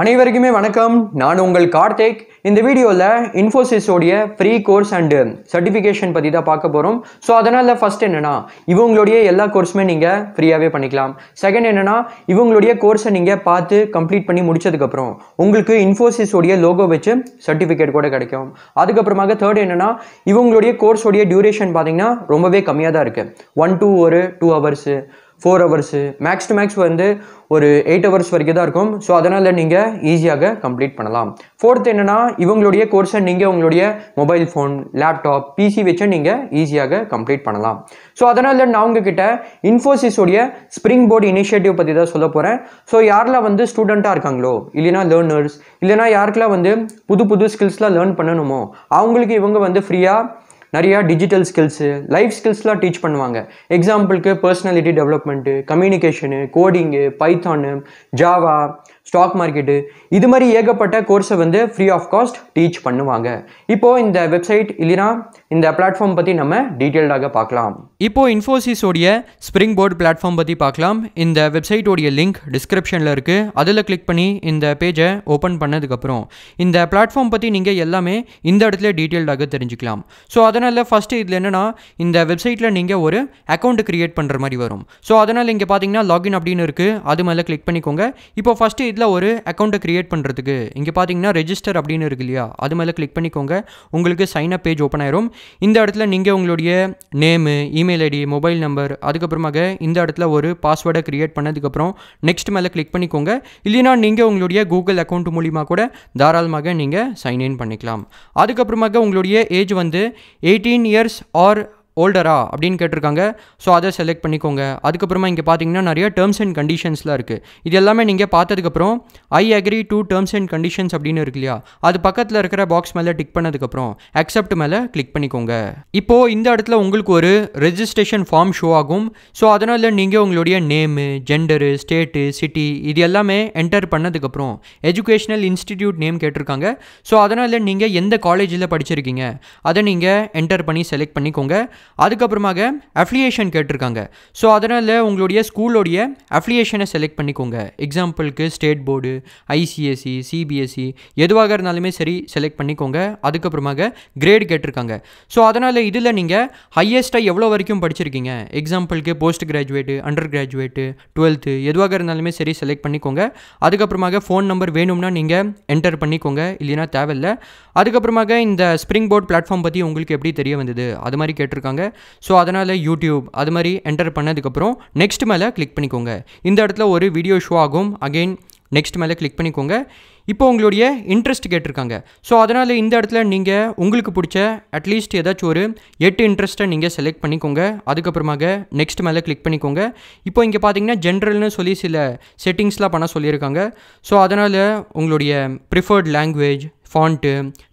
அனைவருக்குமே வணக்கம் நான் உங்கள் கார்த்திக் இந்த வீடியோவில் இன்ஃபோசிஸோடைய ஃப்ரீ கோர்ஸ் அண்டு சர்டிஃபிகேஷன் பற்றி தான் பார்க்க போகிறோம் ஸோ அதனால் ஃபஸ்ட் என்னென்னா இவங்களுடைய எல்லா கோர்ஸுமே நீங்கள் ஃப்ரீயாகவே பண்ணிக்கலாம் செகண்ட் என்னென்னா இவங்களுடைய கோர்ஸை நீங்கள் பார்த்து கம்ப்ளீட் பண்ணி முடிச்சதுக்கப்புறம் உங்களுக்கு இன்ஃபோசிஸோடைய லோகோ வச்சு சர்டிஃபிகேட் கூட கிடைக்கும் அதுக்கப்புறமாக தேர்ட் என்னென்னா இவங்களுடைய கோர்ஸோடைய டியூரேஷன் பார்த்திங்கன்னா ரொம்பவே கம்மியாக தான் இருக்குது ஒன் டூ ஒரு two hours four hours max to max வந்து ஒரு எயிட் ஹவர்ஸ் வரைக்கும் தான் இருக்கும் ஸோ அதனால் நீங்கள் ஈஸியாக கம்ப்ளீட் பண்ணலாம் ஃபோர்த் என்னென்னா இவங்களுடைய கோர்ஸை நீங்கள் உங்களுடைய மொபைல் ஃபோன் லேப்டாப் பிசி வச்சு நீங்கள் ஈஸியாக கம்ப்ளீட் பண்ணலாம் ஸோ அதனால் நான் உங்ககிட்ட இன்ஃபோசிஸோடைய ஸ்ப்ரிங் போர்டு இனிஷியேட்டிவ் பற்றி தான் சொல்ல போகிறேன் ஸோ யாரெல்லாம் வந்து ஸ்டூடெண்ட்டாக இருக்காங்களோ இல்லைனா லேர்னர்ஸ் இல்லைனா யாருக்கெல்லாம் வந்து புது புது ஸ்கில்ஸ்லாம் லேர்ன் பண்ணணுமோ அவங்களுக்கு இவங்க வந்து ஃப்ரீயாக நிறையா டிஜிட்டல் ஸ்கில்ஸு லைஃப் ஸ்கில்ஸ்லாம் டீச் பண்ணுவாங்க எக்ஸாம்பிளுக்கு personality development communication coding Python Java stock market இது மாதிரி ஏகப்பட்ட கோர்ஸை வந்து ஃப்ரீ ஆஃப் காஸ்ட் டீச் பண்ணுவாங்க இப்போது இந்த வெப்சைட் இல்லைனா இந்த பிளாட்ஃபார்ம் பற்றி நம்ம டீட்டெயில்டாக பார்க்கலாம் இப்போது இன்ஃபோசிஸோடைய ஸ்ப்ரிங் போர்டு பிளாட்ஃபார்ம் பற்றி பார்க்கலாம் இந்த வெப்சைட்டோடைய லிங்க் டிஸ்கிரிப்ஷனில் இருக்குது அதில் கிளிக் பண்ணி இந்த பேஜை ஓப்பன் பண்ணதுக்கப்புறம் இந்த பிளாட்ஃபார்ம் பற்றி நீங்கள் எல்லாமே இந்த இடத்துல டீட்டெயில்டாக தெரிஞ்சுக்கலாம் ஸோ அதனால் ஃபஸ்ட்டு இதில் என்னென்னா இந்த வெப்சைட்டில் நீங்கள் ஒரு அக்கௌண்ட்டு க்ரியேட் பண்ணுற மாதிரி வரும் ஸோ அதனால் இங்கே பார்த்தீங்கன்னா லாகின் அப்படின்னு இருக்குது அது மேலே கிளிக் பண்ணிக்கோங்க இப்போ ஃபஸ்ட்டு இதில் ஒரு அக்கௌண்ட்டை க்ரியேட் பண்ணுறதுக்கு இங்கே பார்த்தீங்கன்னா ரெஜிஸ்டர் அப்படின்னு இருக்கு இல்லையா அது மேலே கிளிக் பண்ணிக்கோங்க உங்களுக்கு சைன் அப் பேஜ் ஓப்பன் ஆயிரும் இந்த இடத்துல நீங்கள் உங்களுடைய name email email ID mobile number அதுக்கப்புறமாக இந்த இடத்துல ஒரு பாஸ்வேர்டை க்ரியேட் பண்ணதுக்கப்புறம் நெக்ஸ்ட் மேலே கிளிக் பண்ணிக்கோங்க இல்லைனா நீங்கள் உங்களுடைய கூகுள் அக்கௌண்ட் மூலிமா கூட தாராளமாக நீங்கள் சைன்இன் பண்ணிக்கலாம் அதுக்கப்புறமாக உங்களுடைய ஏஜ் வந்து எயிட்டீன் இயர்ஸ் ஆர் ஓல்டரா அப்படின்னு கேட்டிருக்காங்க ஸோ அதை செலக்ட் பண்ணிக்கோங்க அதுக்கப்புறமா இங்கே பார்த்தீங்கன்னா நிறைய டேர்ம்ஸ் அண்ட் கண்டிஷன்ஸ்லாம் இருக்குது இது எல்லாமே நீங்கள் பார்த்ததுக்கப்புறம் I agree to terms and conditions அப்படின்னு இருக்கு இல்லையா அது பக்கத்தில் இருக்கிற பாக்ஸ் மேலே டிக் பண்ணதுக்கப்புறம் அக்செப்ட் மேலே கிளிக் பண்ணிக்கோங்க இப்போது இந்த இடத்துல உங்களுக்கு ஒரு ரெஜிஸ்ட்ரேஷன் ஃபார்ம் ஷோ ஆகும் ஸோ அதனால் நீங்கள் உங்களுடைய நேமு ஜெண்டரு ஸ்டேட்டு சிட்டி இது எல்லாமே என்டர் பண்ணதுக்கப்புறம் எஜுகேஷனல் இன்ஸ்டிடியூட் நேம் கேட்டிருக்காங்க ஸோ அதனால் நீங்கள் எந்த காலேஜில் படிச்சிருக்கீங்க அதை நீங்கள் என்டர் பண்ணி செலக்ட் பண்ணிக்கோங்க அதுக்கப்புறமாக அஃப்ளியேஷன் கேட்டிருக்காங்க ஸோ அதனால் உங்களுடைய ஸ்கூலோடைய அஃப்ளியேஷனை செலக்ட் பண்ணிக்கோங்க எக்ஸாம்பிளுக்கு ஸ்டேட் போர்டு ஐசிஎஸ்சி சிபிஎஸ்சி எதுவாக இருந்தாலுமே சரி செலக்ட் பண்ணிக்கோங்க அதுக்கப்புறமாக கிரேட் கேட்டிருக்காங்க ஸோ அதனால் இதில் நீங்கள் ஹையஸ்ட்டாக எவ்வளோ வரைக்கும் படிச்சிருக்கீங்க எக்ஸாம்பிளுக்கு post graduate under graduate twelfth எதுவாக இருந்தாலுமே சரி செலக்ட் பண்ணிக்கோங்க அதுக்கப்புறமாக ஃபோன் நம்பர் வேணும்னா நீங்கள் என்டர் பண்ணிக்கோங்க இல்லைனா தேவையில்லை அதுக்கப்புறமாக இந்த ஸ்ப்ரிங் போர்ட் பிளாட்ஃபார்ம் பற்றி உங்களுக்கு எப்படி தெரிய வந்தது அது மாதிரி கேட்டிருக்காங்க சொல்லியிருப்பாங்க ஸோ அதனால் யூடியூப் அது மாதிரி என்டர் பண்ணதுக்கப்புறம் நெக்ஸ்ட் மேலே கிளிக் பண்ணிக்கோங்க இந்த இடத்துல ஒரு வீடியோ ஷோ ஆகும் அகெயின் நெக்ஸ்ட் மேலே கிளிக் பண்ணிக்கோங்க இப்போ உங்களுடைய இன்ட்ரெஸ்ட் கேட்டிருக்காங்க ஸோ அதனால் இந்த இடத்துல நீங்கள் உங்களுக்கு பிடிச்ச அட்லீஸ்ட் ஏதாச்சும் ஒரு எட்டு இன்ட்ரெஸ்ட்டை நீங்கள் செலக்ட் பண்ணிக்கோங்க அதுக்கப்புறமாக நெக்ஸ்ட் மேலே கிளிக் பண்ணிக்கோங்க இப்போ இங்கே பார்த்தீங்கன்னா ஜென்ரல்னு சொல்லி சில செட்டிங்ஸ்லாம் பண்ண சொல்லியிருக்காங்க ஸோ அதனால் உங்களுடைய preferred language font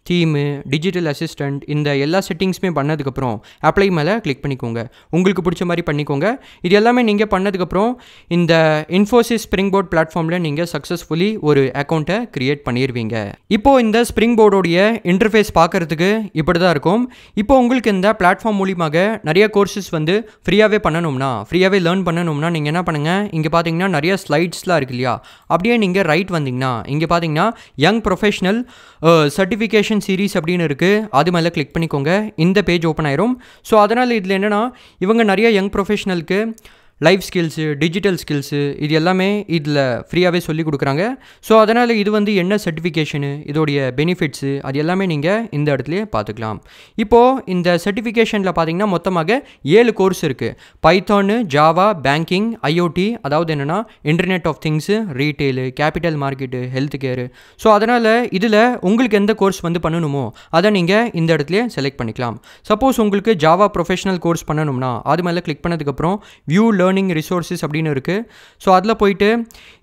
theme digital assistant இந்த எல்லா செட்டிங்ஸுமே பண்ணதுக்கப்புறம் அப்ளை மேலே கிளிக் பண்ணிக்கோங்க உங்களுக்கு பிடிச்ச மாதிரி பண்ணிக்கோங்க இது எல்லாமே நீங்கள் பண்ணதுக்கப்புறம் இந்த இன்ஃபோசிஸ் ஸ்ப்ரிங் போர்ட் பிளாட்ஃபார்மில் நீங்கள் சக்ஸஸ்ஃபுல்லி ஒரு அக்கௌண்ட்டை கிரியேட் கிரியேட் பண்ணிடுவீங்க இப்போ இந்த ஸ்ப்ரிங் போர்டோடைய இன்டர்ஃபேஸ் பார்க்குறதுக்கு இப்படி தான் இருக்கும் இப்போ உங்களுக்கு இந்த பிளாட்ஃபார்ம் மூலியமாக நிறைய கோர்சஸ் வந்து ஃப்ரீயாகவே பண்ணணும்னா ஃப்ரீயாகவே லேர்ன் பண்ணணும்னா நீங்கள் என்ன பண்ணுங்கள் இங்கே பார்த்தீங்கன்னா நிறைய ஸ்லைட்ஸ்லாம் இருக்கு இல்லையா அப்படியே நீங்கள் ரைட் வந்தீங்கன்னா இங்கே பார்த்தீங்கன்னா யங் ப்ரொஃபஷனல் சர்டிஃபிகேஷன் சீரீஸ் அப்படின்னு இருக்குது அது மேலே கிளிக் பண்ணிக்கோங்க இந்த பேஜ் ஓப்பன் ஆயிரும் ஸோ அதனால் இதில் என்னென்னா இவங்க நிறைய யங் ப்ரொஃபஷனலுக்கு லைஃப் ஸ்கில்ஸு டிஜிட்டல் ஸ்கில்ஸு இது எல்லாமே இதில் ஃப்ரீயாகவே சொல்லி கொடுக்குறாங்க ஸோ அதனால் இது வந்து என்ன சர்டிஃபிகேஷனு இதோடைய பெனிஃபிட்ஸு அது எல்லாமே நீங்கள் இந்த இடத்துலையே பார்த்துக்கலாம் இப்போது இந்த சர்டிஃபிகேஷனில் பார்த்தீங்கன்னா மொத்தமாக ஏழு கோர்ஸ் இருக்குது பைத்தானு ஜாவா பேங்கிங் ஐஓடி அதாவது என்னென்னா internet of things retail capital market health care so அதனால் இதில் உங்களுக்கு எந்த கோர்ஸ் வந்து பண்ணணுமோ அதை நீங்கள் இந்த இடத்துலையே செலக்ட் பண்ணிக்கலாம் சப்போஸ் உங்களுக்கு ஜாவா ப்ரொஃபஷனல் கோர்ஸ் பண்ணணும்னா அது மேலே கிளிக் பண்ணதுக்கப்புறம் வியூவில் லேர்னிங் ரிசோர்ஸஸ் அப்படின்னு இருக்குது ஸோ அதில் போயிட்டு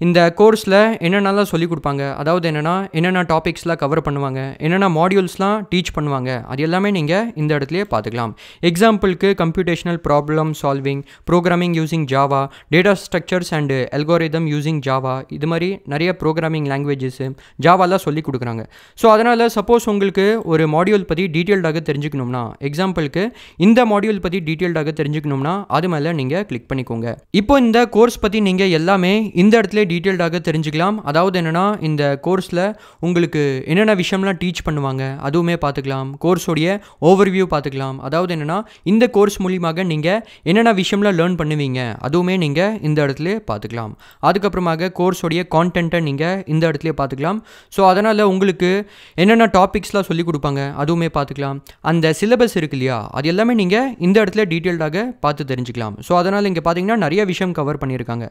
இந்த கோர்ஸில் என்னென்னலாம் சொல்லிக் கொடுப்பாங்க அதாவது என்னென்னா என்னென்ன டாபிக்ஸ்லாம் கவர் பண்ணுவாங்க என்னென்ன மாடியூல்ஸ்லாம் டீச் பண்ணுவாங்க அது எல்லாமே நீங்கள் இந்த இடத்துலையே பார்த்துக்கலாம் எக்ஸாம்பிளுக்கு computational problem solving programming using Java data structures and algorithm using Java இது மாதிரி நிறைய ப்ரோக்ராமிங் லாங்குவேஜஸ்ஸு ஜாவாலாம் சொல்லி கொடுக்குறாங்க ஸோ அதனால் சப்போஸ் உங்களுக்கு ஒரு மாடியூல் பற்றி டீட்டெயில்டாக தெரிஞ்சுக்கணும்னா எக்ஸாம்பிளுக்கு இந்த மாடியூல் பற்றி டீட்டெயில்டாக தெரிஞ்சுக்கணும்னா அது மேலே நீங்கள் கிளிக் பண்ணிக்கோங்க பண்ணிக்கோங்க இப்போ இந்த கோர்ஸ் பற்றி நீங்கள் எல்லாமே இந்த இடத்துல டீட்டெயில்டாக தெரிஞ்சுக்கலாம் அதாவது என்னென்னா இந்த கோர்ஸில் உங்களுக்கு என்னென்ன விஷயம்லாம் டீச் பண்ணுவாங்க அதுவுமே பார்த்துக்கலாம் கோர்ஸோடைய ஓவர்வியூ பார்த்துக்கலாம் அதாவது என்னென்னா இந்த கோர்ஸ் மூலியமாக நீங்கள் என்னென்ன விஷயம்லாம் லேர்ன் பண்ணுவீங்க அதுவுமே நீங்கள் இந்த இடத்துல பார்த்துக்கலாம் அதுக்கப்புறமாக கோர்ஸோடைய கான்டென்ட்டை நீங்கள் இந்த இடத்துல பார்த்துக்கலாம் ஸோ அதனால் உங்களுக்கு என்னென்ன டாபிக்ஸ்லாம் சொல்லிக் கொடுப்பாங்க அதுவுமே பார்த்துக்கலாம் அந்த சிலபஸ் இருக்கு இல்லையா அது எல்லாமே நீங்கள் இந்த இடத்துல டீட்டெயில்டாக பார்த்து தெரிஞ்சுக்கலாம் ஸோ அதனால் இங்கே பார்த்து பார்த்தீங்கன்னா நிறைய விஷயம் கவர் பண்ணியிருக்காங்க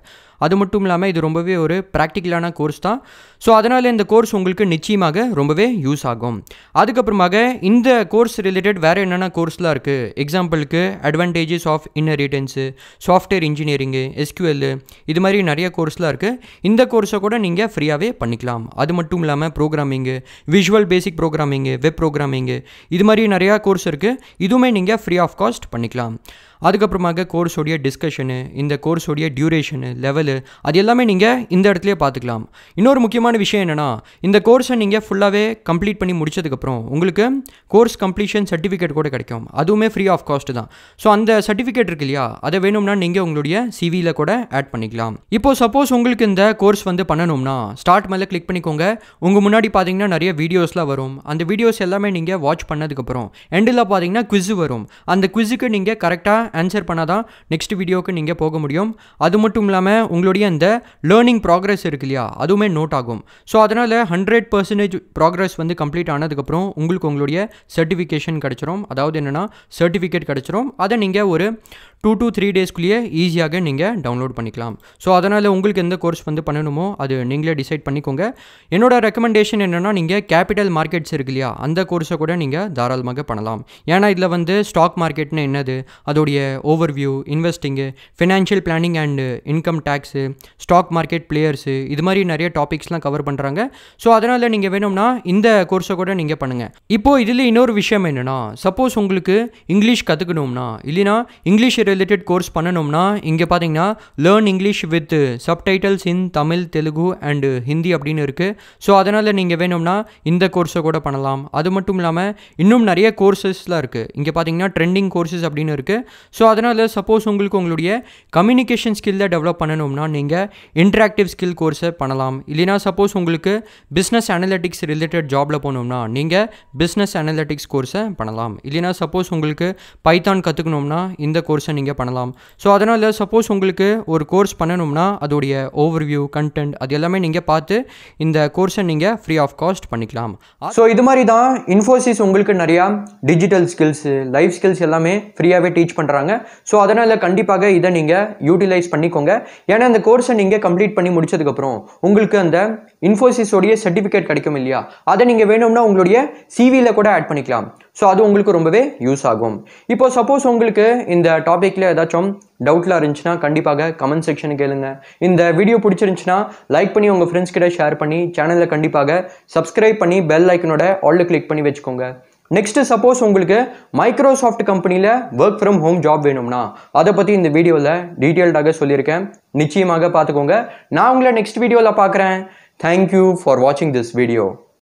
அது மட்டும் இல்லாமல் இது ரொம்பவே ஒரு ப்ராக்டிக்கலான கோர்ஸ் தான் ஸோ அதனால் இந்த கோர்ஸ் உங்களுக்கு நிச்சயமாக ரொம்பவே யூஸ் ஆகும் அதுக்கப்புறமாக இந்த கோர்ஸ் ரிலேட்டட் வேறு என்னென்ன கோர்ஸ்லாம் இருக்குது எக்ஸாம்பிளுக்கு advantages of inheritance software engineering SQL இது மாதிரி நிறைய கோர்ஸ்லாம் இருக்குது இந்த கோர்ஸை கூட நீங்கள் ஃப்ரீயாகவே பண்ணிக்கலாம் அது மட்டும் இல்லாமல் programming visual basic programming web programming இது மாதிரி நிறையா கோர்ஸ் இருக்குது இதுவுமே நீங்கள் ஃப்ரீ ஆஃப் காஸ்ட் பண்ணிக்கலாம் அதுக்கப்புறமாக கோர்ஸோடைய டிஸ்கஷனு இந்த கோர்ஸோடைய டியூரேஷனு லெவலு அது எல்லாமே நீங்கள் இந்த இடத்துலையே பார்த்துக்கலாம் இன்னொரு முக்கியமான விஷயம் என்னென்னா இந்த கோர்ஸை நீங்கள் ஃபுல்லாகவே கம்ப்ளீட் பண்ணி முடிச்சதுக்கப்புறம் உங்களுக்கு கோர்ஸ் கம்ப்ளீஷன் சர்டிஃபிகேட் கூட கிடைக்கும் அதுவுமே ஃப்ரீ ஆஃப் காஸ்ட் தான் ஸோ அந்த சர்டிஃபிகேட் இருக்கு இல்லையா அதை வேணும்னா நீங்கள் உங்களுடைய சிவியில் கூட ஆட் பண்ணிக்கலாம் இப்போ சப்போஸ் உங்களுக்கு இந்த கோர்ஸ் வந்து பண்ணணும்னா ஸ்டார்ட் மேலே கிளிக் பண்ணிக்கோங்க உங்கள் முன்னாடி பார்த்தீங்கன்னா நிறைய வீடியோஸ்லாம் வரும் அந்த வீடியோஸ் எல்லாமே நீங்கள் வாட்ச் பண்ணதுக்கப்புறம் எண்டில் பார்த்தீங்கன்னா குவிஸ் வரும் அந்த குவிஸுக்கு நீங்கள் கரெக்டாக ஆன்சர் பண்ணாதான் நெக்ஸ்ட் வீடியோக்கு நீங்கள் நீங்கள் போக முடியும் அது மட்டும் இல்லாமல் உங்களுடைய அந்த லேர்னிங் ப்ராக்ரஸ் இருக்கு இல்லையா அதுவுமே நோட் ஆகும் ஸோ அதனால் ஹண்ட்ரட் பர்சன்டேஜ் ப்ராக்ரஸ் வந்து கம்ப்ளீட் ஆனதுக்கப்புறம் உங்களுக்கு உங்களுடைய சர்டிஃபிகேஷன் கிடச்சிரும் அதாவது என்னென்னா சர்டிஃபிகேட் கிடச்சிரும் அதை நீங்கள் ஒரு டூ டூ த்ரீ டேஸ்க்குள்ளேயே ஈஸியாக நீங்கள் டவுன்லோட் பண்ணிக்கலாம் ஸோ அதனால் உங்களுக்கு எந்த கோர்ஸ் வந்து பண்ணணுமோ அது நீங்களே டிசைட் பண்ணிக்கோங்க என்னோட ரெக்கமெண்டேஷன் என்னென்னா நீங்கள் கேபிட்டல் மார்க்கெட்ஸ் இருக்கு இல்லையா அந்த கோர்ஸை கூட நீங்கள் தாராளமாக பண்ணலாம் ஏன்னா இதில் வந்து ஸ்டாக் மார்க்கெட்னு என்னது அதோடைய overview investing financial planning and income tax stock market players இது மாதிரி நிறைய டாபிக்ஸ்லாம் கவர் பண்ணுறாங்க ஸோ அதனால் நீங்கள் வேணும்னா இந்த கோர்ஸை கூட நீங்கள் பண்ணுங்கள் இப்போது இதில் இன்னொரு விஷயம் என்னென்னா சப்போஸ் உங்களுக்கு இங்கிலீஷ் கற்றுக்கணும்னா இல்லைனா இங்கிலீஷ் ரிலேட்டட் கோர்ஸ் பண்ணணும்னா இங்கே பார்த்தீங்கன்னா learn English with subtitles in Tamil Telugu and Hindi அப்படின்னு இருக்குது ஸோ அதனால் நீங்கள் வேணும்னா இந்த கோர்ஸை கூட பண்ணலாம் அது மட்டும் இல்லாமல் இன்னும் நிறைய கோர்சஸ்லாம் இருக்குது இங்கே பார்த்தீங்கன்னா ட்ரெண்டிங் கோர்சஸ் அப்படின்னு இருக்குது ஸோ அதனால் சப்போஸ் உங்களுக்கு உங்களுடைய கம்யூனிகேஷன் ஸ்கில்ல டெவலப் பண்ணணும்னா நீங்கள் இன்ட்ராக்டிவ் ஸ்கில் கோர்ஸை பண்ணலாம் இல்லைனா சப்போஸ் உங்களுக்கு பிஸ்னஸ் அனலிட்டிக்ஸ் ரிலேட்டட் ஜாபில் போகணும்னா நீங்கள் பிஸ்னஸ் அனலிட்டிக்ஸ் கோர்ஸை பண்ணலாம் இல்லைனா சப்போஸ் உங்களுக்கு பைத்தான் கற்றுக்கணும்னா இந்த கோர்ஸை நீங்கள் பண்ணலாம் ஸோ அதனால் சப்போஸ் உங்களுக்கு ஒரு கோர்ஸ் பண்ணணும்னா அதோடைய ஓவர்வியூ கண்டென்ட் அது எல்லாமே நீங்கள் பார்த்து இந்த கோர்ஸை நீங்கள் ஃப்ரீ ஆஃப் காஸ்ட் பண்ணிக்கலாம் ஸோ இது மாதிரி தான் இன்ஃபோசிஸ் உங்களுக்கு நிறையா டிஜிட்டல் ஸ்கில்ஸு லைஃப் ஸ்கில்ஸ் எல்லாமே ஃப்ரீயாகவே டீச் பண்ணுறாங்க ஸோ அதனால் கண்டிப்பாக இதை நீங்கள் யூட்டிலைஸ் பண்ணிக்கோங்க ஏன்னா அந்த கோர்ஸை நீங்கள் கம்ப்ளீட் பண்ணி முடிச்சதுக்கப்புறம் உங்களுக்கு அந்த இன்ஃபோசிஸோடைய சர்டிஃபிகேட் கிடைக்கும் இல்லையா அதை நீங்கள் வேணும்னா உங்களுடைய சிவியில் கூட ஆட் பண்ணிக்கலாம் ஸோ அது உங்களுக்கு ரொம்பவே யூஸ் ஆகும் இப்போ சப்போஸ் உங்களுக்கு இந்த டாப்பிக்கில் ஏதாச்சும் டவுட்லாம் இருந்துச்சுன்னா கண்டிப்பாக கமெண்ட் செக்ஷன் கேளுங்க இந்த வீடியோ பிடிச்சிருந்துச்சுன்னா லைக் பண்ணி உங்கள் ஃப்ரெண்ட்ஸ் கிட்ட ஷேர் பண்ணி சேனலில் கண்டிப்பாக சப்ஸ்கிரைப் பண்ணி பெல் ஐக்கனோட ஆல்ட் கிளிக் பண்ணி வச்சுக்கோங்க நெக்ஸ்ட்டு சப்போஸ் உங்களுக்கு மைக்ரோசாஃப்ட் கம்பெனியில் ஒர்க் ஃப்ரம் ஹோம் ஜாப் வேணும்னா அதை பற்றி இந்த வீடியோவில் டீட்டெயில்டாக சொல்லியிருக்கேன் நிச்சயமாக பார்த்துக்கோங்க நான் உங்களை நெக்ஸ்ட் வீடியோவில் பார்க்குறேன் தேங்க்யூ ஃபார் வாட்சிங் திஸ் வீடியோ